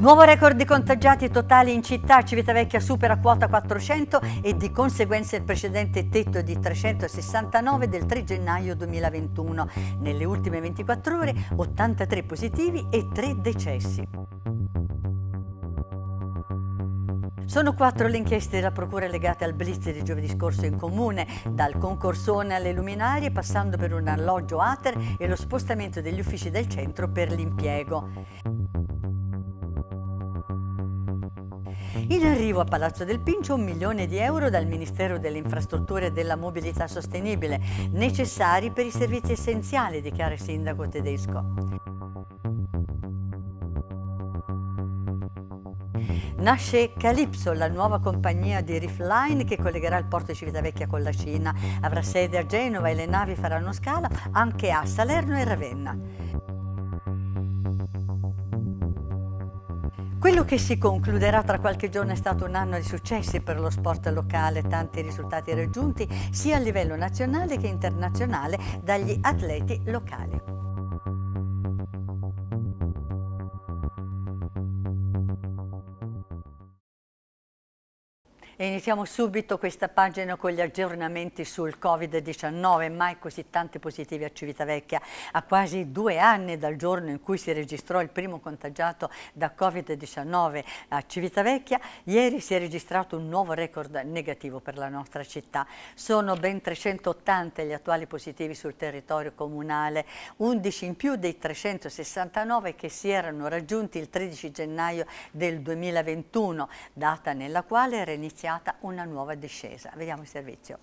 Nuovo record di contagiati totali in città, Civitavecchia supera quota 400 e di conseguenza il precedente tetto di 369 del 3 gennaio 2021. Nelle ultime 24 ore 83 positivi e 3 decessi. Sono quattro le inchieste della Procura legate al blitz di giovedì scorso in comune, dal concorsone alle luminarie, passando per un alloggio ATER e lo spostamento degli uffici del centro per l'impiego. In arrivo a Palazzo del Pincio un milione di euro dal Ministero delle Infrastrutture e della Mobilità Sostenibile, necessari per i servizi essenziali, dichiara il sindaco tedesco. Nasce Calypso, la nuova compagnia di Riffline che collegherà il porto di Civitavecchia con la Cina. Avrà sede a Genova e le navi faranno scala anche a Salerno e Ravenna. Quello che si concluderà tra qualche giorno è stato un anno di successi per lo sport locale, tanti risultati raggiunti sia a livello nazionale che internazionale dagli atleti locali. E iniziamo subito questa pagina con gli aggiornamenti sul Covid-19, mai così tanti positivi a Civitavecchia. A quasi due anni dal giorno in cui si registrò il primo contagiato da Covid-19 a Civitavecchia, ieri si è registrato un nuovo record negativo per la nostra città. Sono ben 380 gli attuali positivi sul territorio comunale, 11 in più dei 369 che si erano raggiunti il 13 gennaio del 2021, data nella quale era iniziata iniziata una nuova discesa. Vediamo il servizio.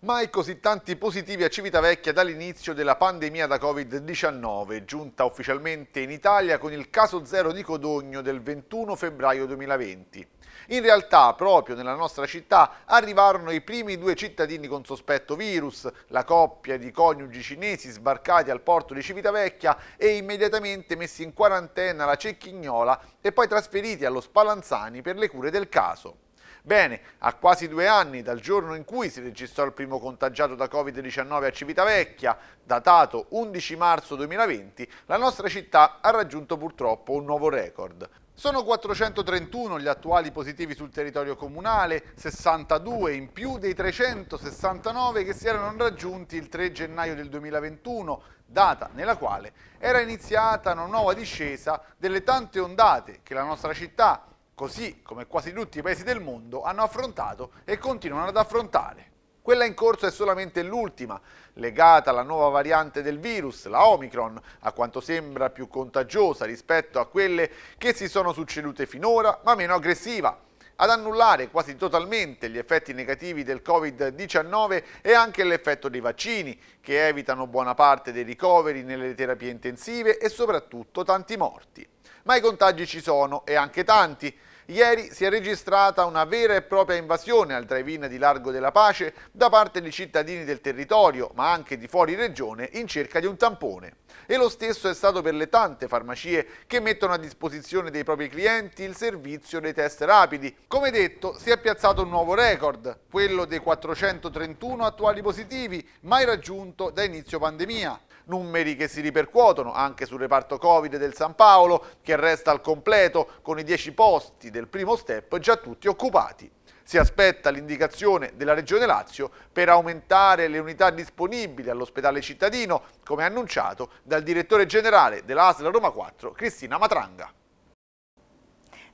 Mai così tanti positivi a Civitavecchia dall'inizio della pandemia da Covid-19, giunta ufficialmente in Italia con il caso zero di Codogno del 21 febbraio 2020. In realtà, proprio nella nostra città, arrivarono i primi due cittadini con sospetto virus, la coppia di coniugi cinesi sbarcati al porto di Civitavecchia e immediatamente messi in quarantena alla Cecchignola e poi trasferiti allo Spalanzani per le cure del caso. Bene, a quasi due anni dal giorno in cui si registrò il primo contagiato da Covid-19 a Civitavecchia, datato 11 marzo 2020, la nostra città ha raggiunto purtroppo un nuovo record. Sono 431 gli attuali positivi sul territorio comunale, 62 in più dei 369 che si erano raggiunti il 3 gennaio del 2021, data nella quale era iniziata una nuova discesa delle tante ondate che la nostra città così come quasi tutti i paesi del mondo hanno affrontato e continuano ad affrontare. Quella in corso è solamente l'ultima, legata alla nuova variante del virus, la Omicron, a quanto sembra più contagiosa rispetto a quelle che si sono succedute finora, ma meno aggressiva ad annullare quasi totalmente gli effetti negativi del Covid-19 e anche l'effetto dei vaccini, che evitano buona parte dei ricoveri nelle terapie intensive e soprattutto tanti morti. Ma i contagi ci sono e anche tanti. Ieri si è registrata una vera e propria invasione al drive-in di Largo della Pace da parte di cittadini del territorio, ma anche di fuori regione, in cerca di un tampone. E lo stesso è stato per le tante farmacie che mettono a disposizione dei propri clienti il servizio dei test rapidi. Come detto, si è piazzato un nuovo record, quello dei 431 attuali positivi, mai raggiunto da inizio pandemia numeri che si ripercuotono anche sul reparto Covid del San Paolo che resta al completo con i 10 posti del primo step già tutti occupati. Si aspetta l'indicazione della Regione Lazio per aumentare le unità disponibili all'ospedale cittadino, come annunciato dal direttore generale dell'ASL Roma 4, Cristina Matranga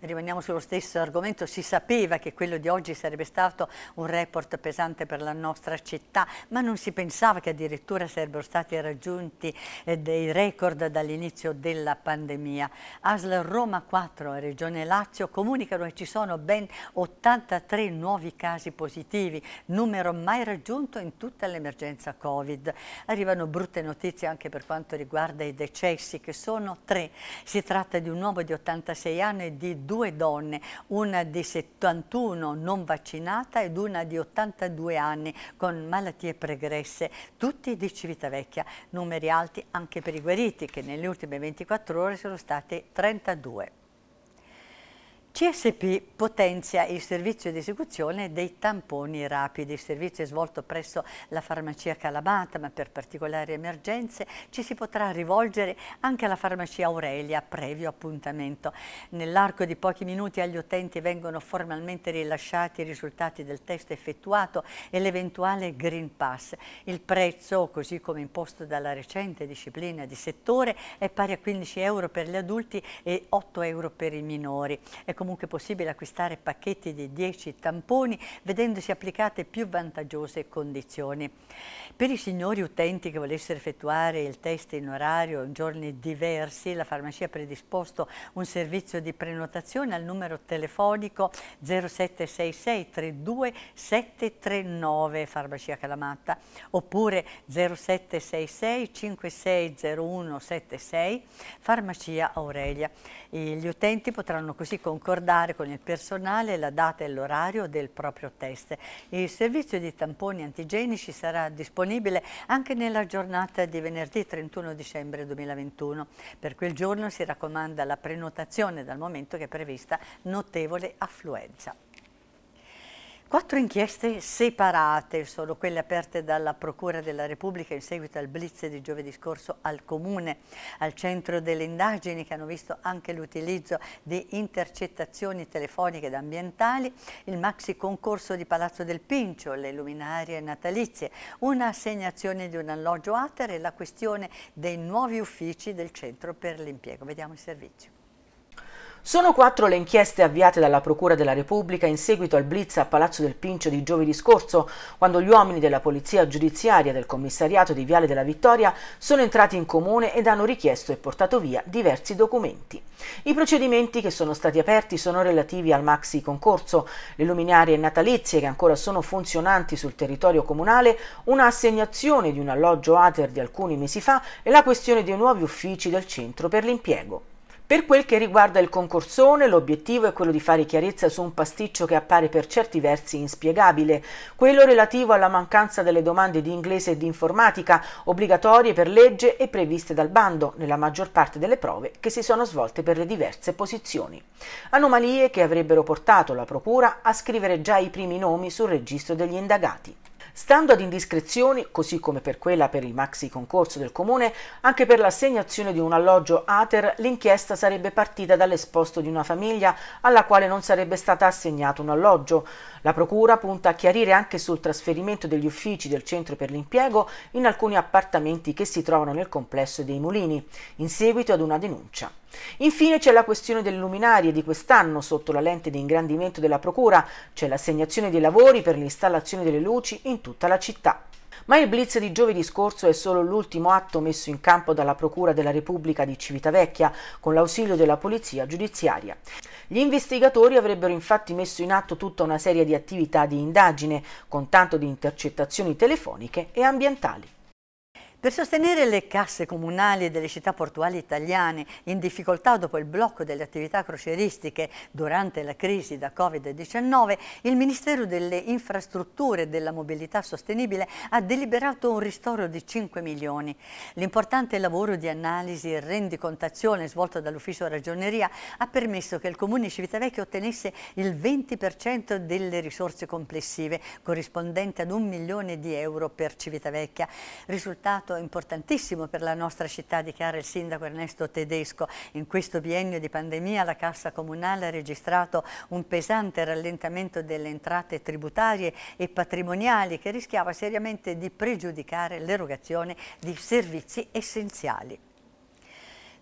rimaniamo sullo stesso argomento, si sapeva che quello di oggi sarebbe stato un report pesante per la nostra città, ma non si pensava che addirittura sarebbero stati raggiunti eh, dei record dall'inizio della pandemia. ASL Roma 4 e Regione Lazio comunicano che ci sono ben 83 nuovi casi positivi, numero mai raggiunto in tutta l'emergenza Covid. Arrivano brutte notizie anche per quanto riguarda i decessi, che sono tre. Si tratta di un uomo di 86 anni e di due due donne, una di 71 non vaccinata ed una di 82 anni con malattie pregresse, tutti di Civitavecchia, numeri alti anche per i guariti che nelle ultime 24 ore sono stati 32. CSP potenzia il servizio di esecuzione dei tamponi rapidi. Il servizio è svolto presso la farmacia Calabata, ma per particolari emergenze ci si potrà rivolgere anche alla farmacia Aurelia, previo appuntamento. Nell'arco di pochi minuti agli utenti vengono formalmente rilasciati i risultati del test effettuato e l'eventuale Green Pass. Il prezzo, così come imposto dalla recente disciplina di settore, è pari a 15 euro per gli adulti e 8 euro per i minori. È comunque possibile acquistare pacchetti di 10 tamponi vedendosi applicate più vantaggiose condizioni. Per i signori utenti che volessero effettuare il test in orario in giorni diversi, la farmacia ha predisposto un servizio di prenotazione al numero telefonico 0766 32 739 Farmacia Calamatta oppure 0766 560176 Farmacia Aurelia. E gli utenti potranno così concorrere concordare con il personale la data e l'orario del proprio test. Il servizio di tamponi antigenici sarà disponibile anche nella giornata di venerdì 31 dicembre 2021. Per quel giorno si raccomanda la prenotazione dal momento che è prevista notevole affluenza. Quattro inchieste separate sono quelle aperte dalla Procura della Repubblica in seguito al blitz di giovedì scorso al Comune, al centro delle indagini che hanno visto anche l'utilizzo di intercettazioni telefoniche ed ambientali, il maxi concorso di Palazzo del Pincio, le luminarie natalizie, un'assegnazione di un alloggio ATER e la questione dei nuovi uffici del centro per l'impiego. Vediamo il servizio. Sono quattro le inchieste avviate dalla Procura della Repubblica in seguito al blitz a Palazzo del Pincio di giovedì scorso, quando gli uomini della Polizia Giudiziaria del Commissariato di Viale della Vittoria sono entrati in comune ed hanno richiesto e portato via diversi documenti. I procedimenti che sono stati aperti sono relativi al maxi concorso, le luminarie natalizie che ancora sono funzionanti sul territorio comunale, una assegnazione di un alloggio ATER di alcuni mesi fa e la questione dei nuovi uffici del Centro per l'Impiego. Per quel che riguarda il concorsone, l'obiettivo è quello di fare chiarezza su un pasticcio che appare per certi versi inspiegabile, quello relativo alla mancanza delle domande di inglese e di informatica, obbligatorie per legge e previste dal bando, nella maggior parte delle prove che si sono svolte per le diverse posizioni. Anomalie che avrebbero portato la Procura a scrivere già i primi nomi sul registro degli indagati. Stando ad indiscrezioni, così come per quella per il maxi concorso del comune, anche per l'assegnazione di un alloggio ATER, l'inchiesta sarebbe partita dall'esposto di una famiglia alla quale non sarebbe stato assegnato un alloggio. La procura punta a chiarire anche sul trasferimento degli uffici del centro per l'impiego in alcuni appartamenti che si trovano nel complesso dei mulini, in seguito ad una denuncia. Infine c'è la questione delle luminarie di quest'anno sotto la lente di ingrandimento della Procura, c'è l'assegnazione dei lavori per l'installazione delle luci in tutta la città. Ma il blitz di giovedì scorso è solo l'ultimo atto messo in campo dalla Procura della Repubblica di Civitavecchia con l'ausilio della Polizia Giudiziaria. Gli investigatori avrebbero infatti messo in atto tutta una serie di attività di indagine con tanto di intercettazioni telefoniche e ambientali. Per sostenere le casse comunali delle città portuali italiane in difficoltà dopo il blocco delle attività croceristiche durante la crisi da Covid-19, il Ministero delle Infrastrutture e della Mobilità Sostenibile ha deliberato un ristoro di 5 milioni. L'importante lavoro di analisi e rendicontazione svolto dall'Ufficio Ragioneria ha permesso che il Comune Civitavecchia ottenesse il 20% delle risorse complessive, corrispondente ad un milione di euro per Civitavecchia. Risultato stato importantissimo per la nostra città, dichiara il sindaco Ernesto Tedesco. In questo biennio di pandemia la Cassa Comunale ha registrato un pesante rallentamento delle entrate tributarie e patrimoniali che rischiava seriamente di pregiudicare l'erogazione di servizi essenziali.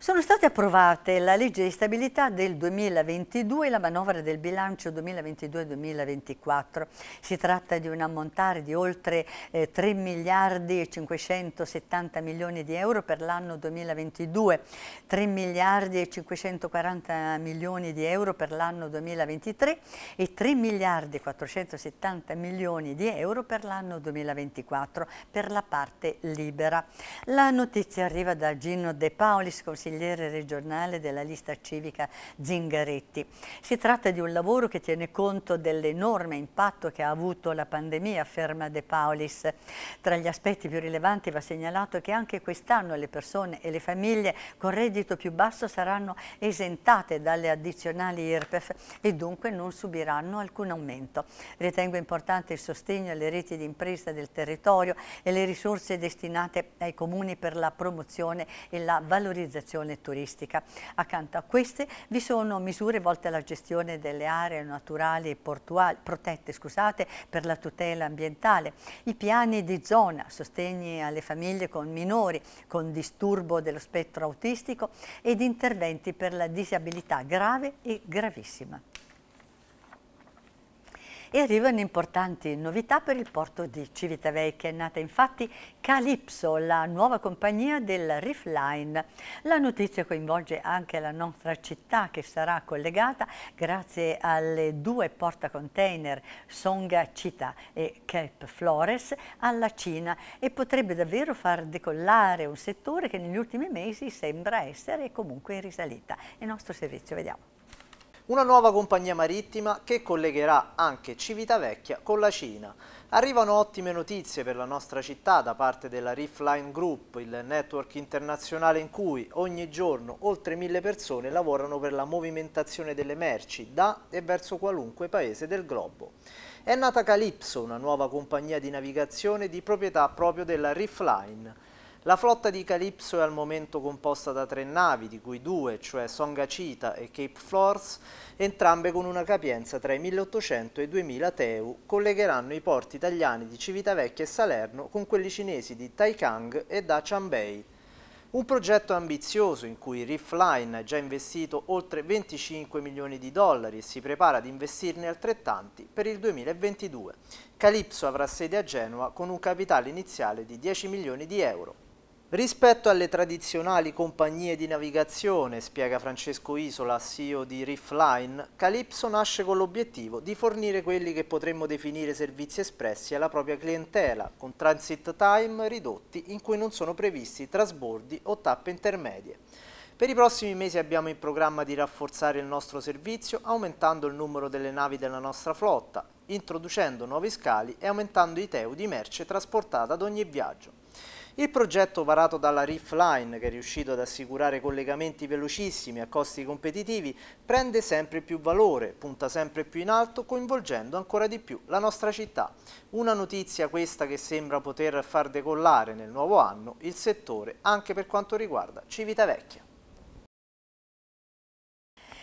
Sono state approvate la legge di stabilità del 2022 e la manovra del bilancio 2022-2024. Si tratta di un ammontare di oltre 3 eh, miliardi e 570 milioni di euro per l'anno 2022, 3 miliardi e 540 milioni di euro per l'anno 2023 e 3 miliardi e 470 milioni di euro per l'anno 2024 per la parte libera. La notizia arriva da Gino De Paolis, consigliere consigliere regionale della lista civica Zingaretti. Si tratta di un lavoro che tiene conto dell'enorme impatto che ha avuto la pandemia, afferma De Paulis. Tra gli aspetti più rilevanti va segnalato che anche quest'anno le persone e le famiglie con reddito più basso saranno esentate dalle addizionali IRPEF e dunque non subiranno alcun aumento. Ritengo importante il sostegno alle reti di impresa del territorio e le risorse destinate ai comuni per la promozione e la valorizzazione destinazione turistica. Accanto a queste vi sono misure volte alla gestione delle aree naturali portuali, protette scusate, per la tutela ambientale, i piani di zona, sostegni alle famiglie con minori con disturbo dello spettro autistico ed interventi per la disabilità grave e gravissima e arrivano importanti novità per il porto di Civitavecchia. È nata infatti Calypso, la nuova compagnia del Reef Line. La notizia coinvolge anche la nostra città che sarà collegata grazie alle due porta container Songa Cita e Cape Flores alla Cina e potrebbe davvero far decollare un settore che negli ultimi mesi sembra essere comunque in risalita. Il nostro servizio, vediamo una nuova compagnia marittima che collegherà anche Civitavecchia con la Cina. Arrivano ottime notizie per la nostra città da parte della Riffline Group, il network internazionale in cui ogni giorno oltre mille persone lavorano per la movimentazione delle merci da e verso qualunque paese del globo. È nata Calypso, una nuova compagnia di navigazione di proprietà proprio della Riffline, la flotta di Calypso è al momento composta da tre navi, di cui due, cioè Cita e Cape Flores, entrambe con una capienza tra i 1800 e i 2000 TEU, collegheranno i porti italiani di Civitavecchia e Salerno con quelli cinesi di Taikang e da Chambei. Un progetto ambizioso in cui Riff Line ha già investito oltre 25 milioni di dollari e si prepara ad investirne altrettanti per il 2022. Calypso avrà sede a Genova con un capitale iniziale di 10 milioni di euro. Rispetto alle tradizionali compagnie di navigazione, spiega Francesco Isola, CEO di Riffline, Calypso nasce con l'obiettivo di fornire quelli che potremmo definire servizi espressi alla propria clientela, con transit time ridotti in cui non sono previsti trasbordi o tappe intermedie. Per i prossimi mesi abbiamo in programma di rafforzare il nostro servizio aumentando il numero delle navi della nostra flotta, introducendo nuovi scali e aumentando i teu di merce trasportata ad ogni viaggio. Il progetto varato dalla Riff Line, che è riuscito ad assicurare collegamenti velocissimi a costi competitivi, prende sempre più valore, punta sempre più in alto, coinvolgendo ancora di più la nostra città. Una notizia questa che sembra poter far decollare nel nuovo anno il settore anche per quanto riguarda Civitavecchia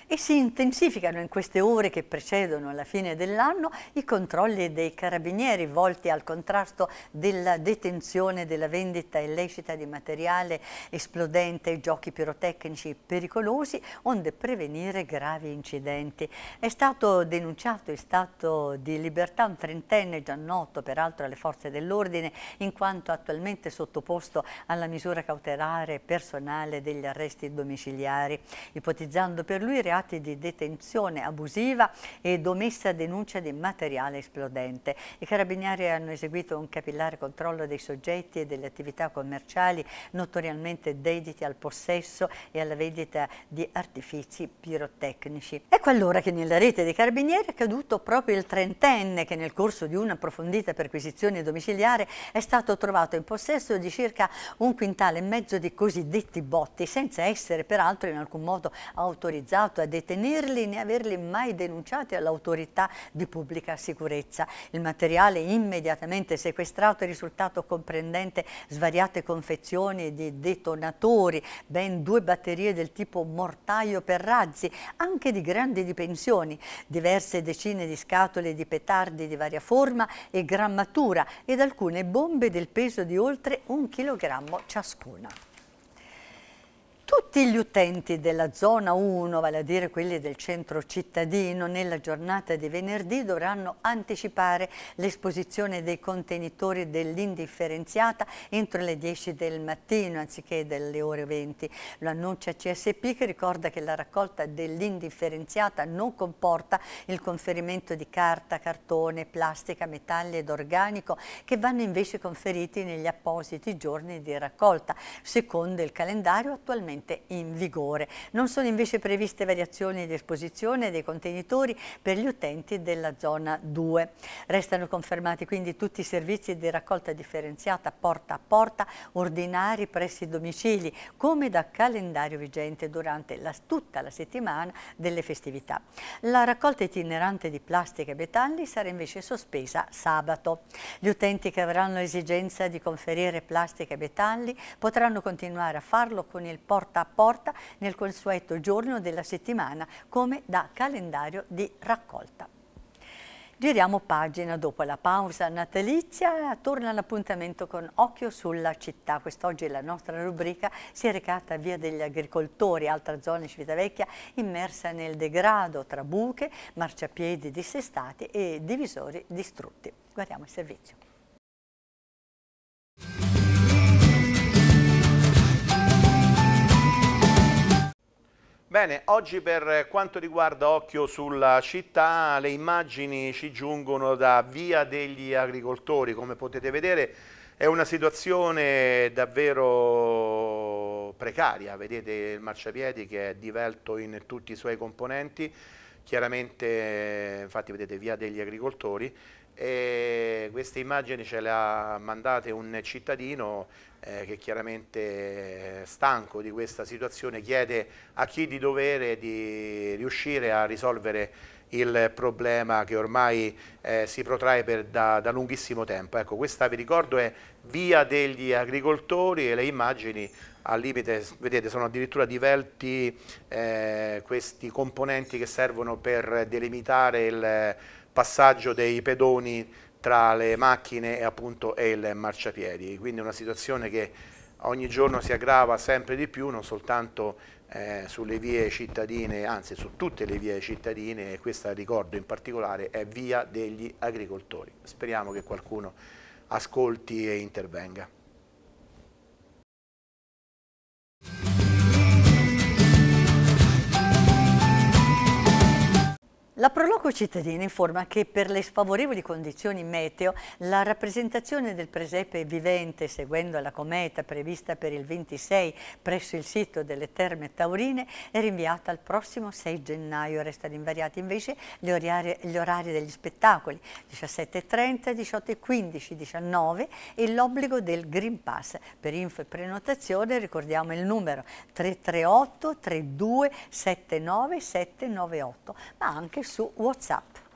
e si intensificano in queste ore che precedono la fine dell'anno i controlli dei carabinieri volti al contrasto della detenzione, della vendita illecita di materiale esplodente, giochi pirotecnici pericolosi, onde prevenire gravi incidenti. È stato denunciato in stato di libertà un trentenne già noto peraltro alle forze dell'ordine in quanto attualmente sottoposto alla misura cautelare personale degli arresti domiciliari, ipotizzando per lui reati reati di detenzione abusiva e domessa denuncia di materiale esplodente. I carabinieri hanno eseguito un capillare controllo dei soggetti e delle attività commerciali notoriamente dediti al possesso e alla vendita di artifici pirotecnici. Ecco allora che nella rete dei carabinieri è caduto proprio il trentenne che nel corso di un'approfondita perquisizione domiciliare è stato trovato in possesso di circa un quintale e mezzo di cosiddetti botti senza essere peraltro in alcun modo autorizzato a detenerli né averli mai denunciati all'autorità di pubblica sicurezza. Il materiale immediatamente sequestrato è risultato comprendente svariate confezioni di detonatori, ben due batterie del tipo mortaio per razzi, anche di grandi dimensioni, diverse decine di scatole di petardi di varia forma e grammatura ed alcune bombe del peso di oltre un chilogrammo ciascuna. Tutti gli utenti della zona 1, vale a dire quelli del centro cittadino, nella giornata di venerdì dovranno anticipare l'esposizione dei contenitori dell'indifferenziata entro le 10 del mattino anziché delle ore 20. Lo annuncia CSP che ricorda che la raccolta dell'indifferenziata non comporta il conferimento di carta, cartone, plastica, metalli ed organico che vanno invece conferiti negli appositi giorni di raccolta, secondo il calendario attualmente attualmente in vigore. Non sono invece previste variazioni di esposizione dei contenitori per gli utenti della zona 2. Restano confermati quindi tutti i servizi di raccolta differenziata porta a porta, ordinari presso i domicili, come da calendario vigente durante la, tutta la settimana delle festività. La raccolta itinerante di plastica e metalli sarà invece sospesa sabato. Gli utenti che avranno esigenza di conferire plastica e metalli potranno continuare a farlo con il porto porta a porta nel consueto giorno della settimana come da calendario di raccolta. Giriamo pagina dopo la pausa natalizia, torna l'appuntamento con Occhio sulla città. Quest'oggi la nostra rubrica si è recata a Via degli Agricoltori, altra zona di Civitavecchia immersa nel degrado tra buche, marciapiedi dissestati e divisori distrutti. Guardiamo il servizio. Bene, oggi per quanto riguarda Occhio sulla città, le immagini ci giungono da Via degli Agricoltori, come potete vedere è una situazione davvero precaria, vedete il marciapiedi che è divelto in tutti i suoi componenti, chiaramente infatti vedete Via degli Agricoltori e queste immagini ce le ha mandate un cittadino eh, che chiaramente eh, stanco di questa situazione chiede a chi di dovere di riuscire a risolvere il problema che ormai eh, si protrae per, da, da, lunghissimo tempo. Ecco, questa vi ricordo è Via degli Agricoltori e le immagini al limite, vedete, sono addirittura divelti eh, questi componenti che servono per delimitare il passaggio dei pedoni tra le macchine e, appunto, e il marciapiedi, quindi una situazione che ogni giorno si aggrava sempre di più, non soltanto eh, sulle vie cittadine, anzi su tutte le vie cittadine, e questa ricordo in particolare è via degli agricoltori. Speriamo che qualcuno ascolti e intervenga. La Proloco cittadina informa che per le sfavorevoli condizioni meteo la rappresentazione del presepe vivente seguendo la cometa prevista per il 26 presso il sito delle Terme Taurine è rinviata al prossimo 6 gennaio. Restano invariati invece gli orari, gli orari degli spettacoli 17.30, 18.15, 19 e l'obbligo del Green Pass. Per info e prenotazione ricordiamo il numero 338 32 79 798 ma anche curso WhatsApp.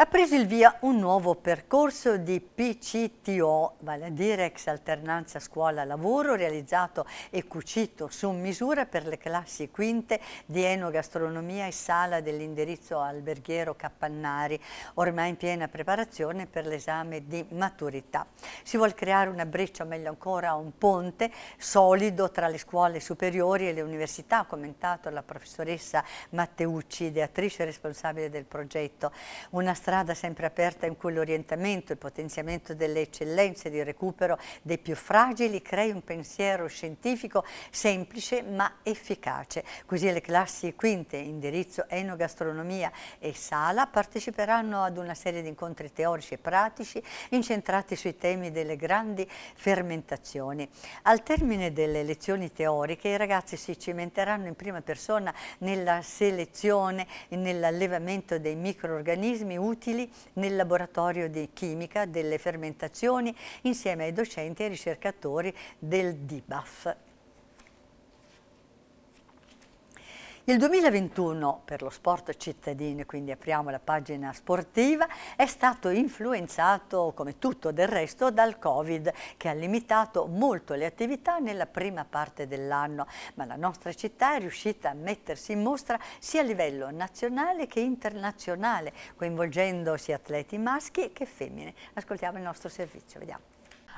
ha preso il via un nuovo percorso di PCTO, vale a dire ex alternanza scuola-lavoro, realizzato e cucito su misura per le classi quinte di enogastronomia e sala dell'indirizzo alberghiero Cappannari, ormai in piena preparazione per l'esame di maturità. Si vuole creare una breccia, o meglio ancora un ponte solido tra le scuole superiori e le università, ha commentato la professoressa Matteucci, ideatrice responsabile del progetto. Una strada sempre aperta in quell'orientamento, il potenziamento delle eccellenze di recupero dei più fragili crei un pensiero scientifico semplice ma efficace. Così le classi quinte, indirizzo enogastronomia e sala parteciperanno ad una serie di incontri teorici e pratici incentrati sui temi delle grandi fermentazioni. Al termine delle lezioni teoriche i ragazzi si cimenteranno in prima persona nella selezione e nell'allevamento dei microorganismi utili utili nel laboratorio di chimica delle fermentazioni insieme ai docenti e ricercatori del DIBAF Il 2021 per lo sport cittadino, quindi apriamo la pagina sportiva, è stato influenzato, come tutto del resto, dal Covid che ha limitato molto le attività nella prima parte dell'anno, ma la nostra città è riuscita a mettersi in mostra sia a livello nazionale che internazionale, coinvolgendo sia atleti maschi che femmine. Ascoltiamo il nostro servizio, vediamo.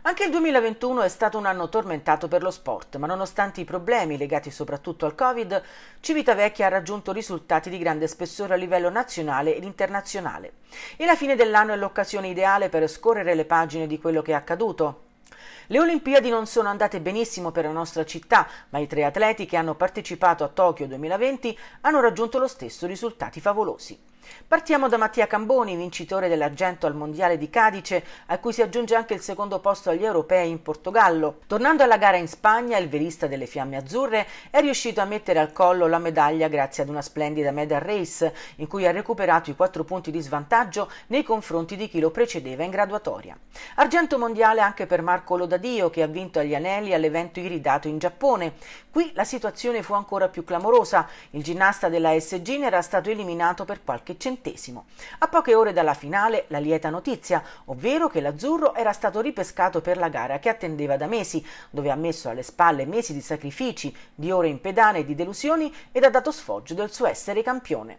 Anche il 2021 è stato un anno tormentato per lo sport, ma nonostante i problemi legati soprattutto al Covid, Civitavecchia ha raggiunto risultati di grande spessore a livello nazionale ed internazionale. E la fine dell'anno è l'occasione ideale per scorrere le pagine di quello che è accaduto, le Olimpiadi non sono andate benissimo per la nostra città, ma i tre atleti che hanno partecipato a Tokyo 2020 hanno raggiunto lo stesso risultati favolosi. Partiamo da Mattia Camboni, vincitore dell'argento al Mondiale di Cadice, a cui si aggiunge anche il secondo posto agli europei in Portogallo. Tornando alla gara in Spagna, il velista delle Fiamme Azzurre è riuscito a mettere al collo la medaglia grazie ad una splendida medal race, in cui ha recuperato i quattro punti di svantaggio nei confronti di chi lo precedeva in graduatoria. Argento mondiale anche per Marco Lodadio, che ha vinto agli anelli all'evento iridato in Giappone. Qui la situazione fu ancora più clamorosa. Il ginnasta della SG era stato eliminato per qualche qualche centesimo. A poche ore dalla finale la lieta notizia, ovvero che l'azzurro era stato ripescato per la gara che attendeva da mesi, dove ha messo alle spalle mesi di sacrifici, di ore in pedane e di delusioni ed ha dato sfoggio del suo essere campione.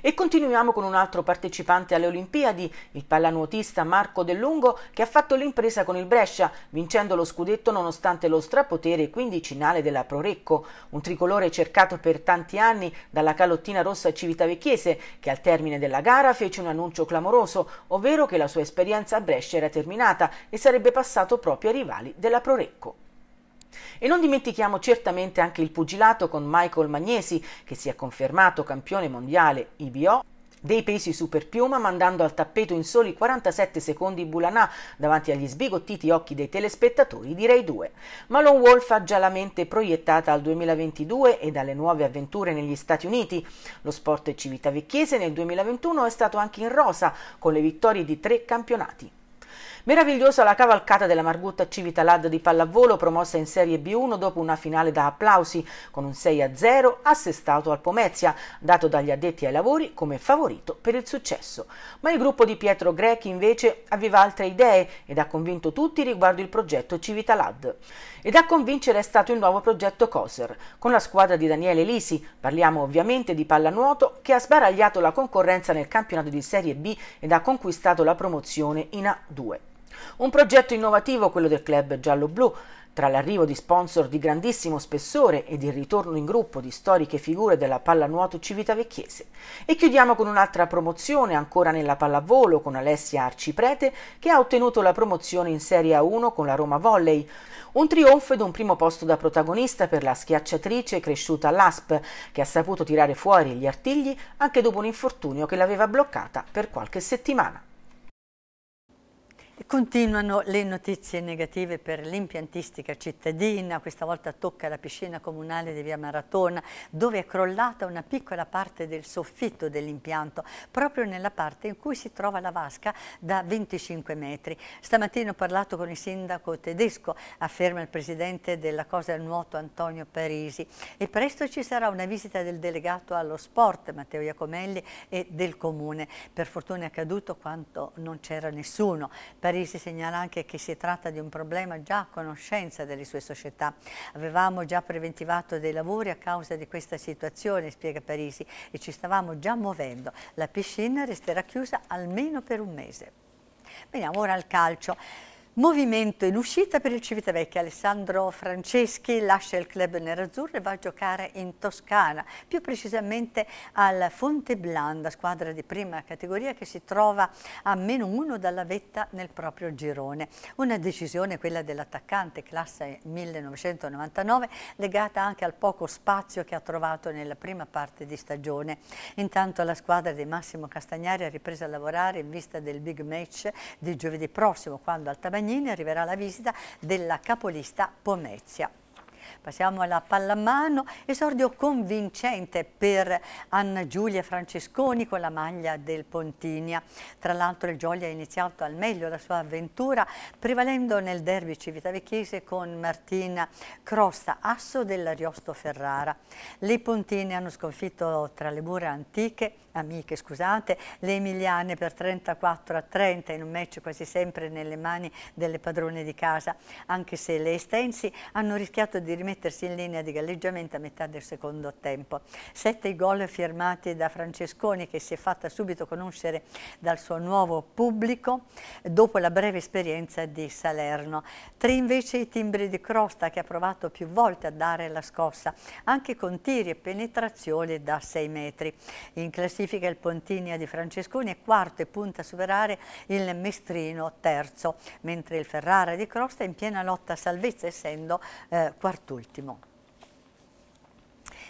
E continuiamo con un altro partecipante alle Olimpiadi, il pallanuotista Marco Dellungo, che ha fatto l'impresa con il Brescia, vincendo lo scudetto nonostante lo strapotere quindicinale della Prorecco, un tricolore cercato per tanti anni dalla calottina rossa civitavecchiese, che al termine della gara fece un annuncio clamoroso, ovvero che la sua esperienza a Brescia era terminata e sarebbe passato proprio ai rivali della Prorecco. E non dimentichiamo certamente anche il pugilato con Michael Magnesi, che si è confermato campione mondiale IBO dei pesi super piuma mandando al tappeto in soli 47 secondi Bulanà davanti agli sbigottiti occhi dei telespettatori di Rai 2. Malone Wolf ha già la mente proiettata al 2022 e dalle nuove avventure negli Stati Uniti. Lo sport civitavecchiese nel 2021 è stato anche in rosa con le vittorie di tre campionati. Meravigliosa la cavalcata della Margutta Civitalad di pallavolo promossa in Serie B1 dopo una finale da applausi con un 6-0 assestato al Pomezia, dato dagli addetti ai lavori come favorito per il successo. Ma il gruppo di Pietro Grechi invece aveva altre idee ed ha convinto tutti riguardo il progetto Civitalad. Ed a convincere è stato il nuovo progetto COSER, con la squadra di Daniele Lisi, parliamo ovviamente di pallanuoto, che ha sbaragliato la concorrenza nel campionato di Serie B ed ha conquistato la promozione in A2. Un progetto innovativo quello del club giallo-blu, tra l'arrivo di sponsor di grandissimo spessore ed il ritorno in gruppo di storiche figure della pallanuoto civitavecchiese. E chiudiamo con un'altra promozione ancora nella pallavolo con Alessia Arciprete che ha ottenuto la promozione in Serie A1 con la Roma Volley. Un trionfo ed un primo posto da protagonista per la schiacciatrice cresciuta all'ASP che ha saputo tirare fuori gli artigli anche dopo un infortunio che l'aveva bloccata per qualche settimana. Continuano le notizie negative per l'impiantistica cittadina, questa volta tocca la piscina comunale di Via Maratona, dove è crollata una piccola parte del soffitto dell'impianto, proprio nella parte in cui si trova la vasca da 25 metri. Stamattina ho parlato con il sindaco tedesco, afferma il presidente della Cosa al Nuoto Antonio Parisi, e presto ci sarà una visita del delegato allo sport Matteo Iacomelli e del comune. Per fortuna è accaduto quanto non c'era nessuno. Parisi Parisi segnala anche che si tratta di un problema già a conoscenza delle sue società. Avevamo già preventivato dei lavori a causa di questa situazione, spiega Parisi, e ci stavamo già muovendo. La piscina resterà chiusa almeno per un mese. Veniamo ora al calcio. Movimento in uscita per il Civitavecchia. Alessandro Franceschi lascia il club nerazzurro e va a giocare in Toscana, più precisamente al Fonte Blanda, squadra di prima categoria che si trova a meno uno dalla vetta nel proprio girone. Una decisione, quella dell'attaccante, classe 1999, legata anche al poco spazio che ha trovato nella prima parte di stagione. Intanto la squadra di Massimo Castagnari ha ripreso a lavorare in vista del big match di giovedì prossimo, quando Altabagnini Fognini arriverà la visita della capolista Pomezia. Passiamo alla pallamano, esordio convincente per Anna Giulia Francesconi con la maglia del Pontinia. Tra l'altro il Gioia ha iniziato al meglio la sua avventura prevalendo nel derby Civitavecchiese con Martina Crosta, asso dell'Ariosto Ferrara. Le Pontine hanno sconfitto tra le mura antiche amiche scusate, le emiliane per 34 a 30 in un match quasi sempre nelle mani delle padrone di casa, anche se le estensi hanno rischiato di rimettersi in linea di galleggiamento a metà del secondo tempo. Sette gol firmati da Francesconi che si è fatta subito conoscere dal suo nuovo pubblico dopo la breve esperienza di Salerno. Tre invece i timbri di crosta che ha provato più volte a dare la scossa, anche con tiri e penetrazioni da 6 metri. In classifica qualifica il Pontinia di Francesconi è quarto e punta a superare il Mestrino terzo, mentre il Ferrara di Crosta è in piena lotta a salvezza essendo eh, quartultimo.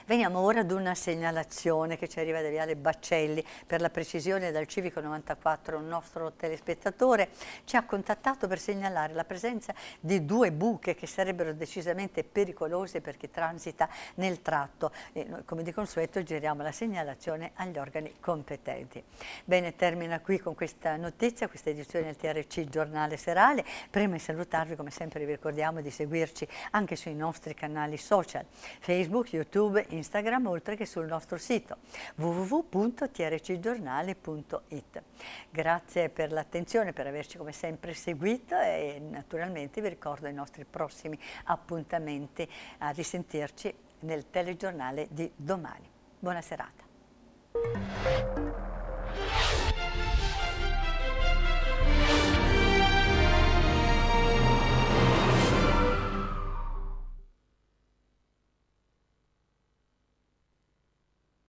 Veniamo ora ad una segnalazione che ci arriva da Viale Baccelli, per la precisione dal Civico 94, un nostro telespettatore ci ha contattato per segnalare la presenza di due buche che sarebbero decisamente pericolose per chi transita nel tratto e noi come di consueto giriamo la segnalazione agli organi competenti. Bene, termina qui con questa notizia, questa edizione del TRC Giornale Serale. Prima di salutarvi come sempre vi ricordiamo di seguirci anche sui nostri canali social, Facebook, YouTube, Instagram Instagram oltre che sul nostro sito www.trcgiornale.it. Grazie per l'attenzione, per averci come sempre seguito e naturalmente vi ricordo i nostri prossimi appuntamenti a risentirci nel telegiornale di domani. Buona serata.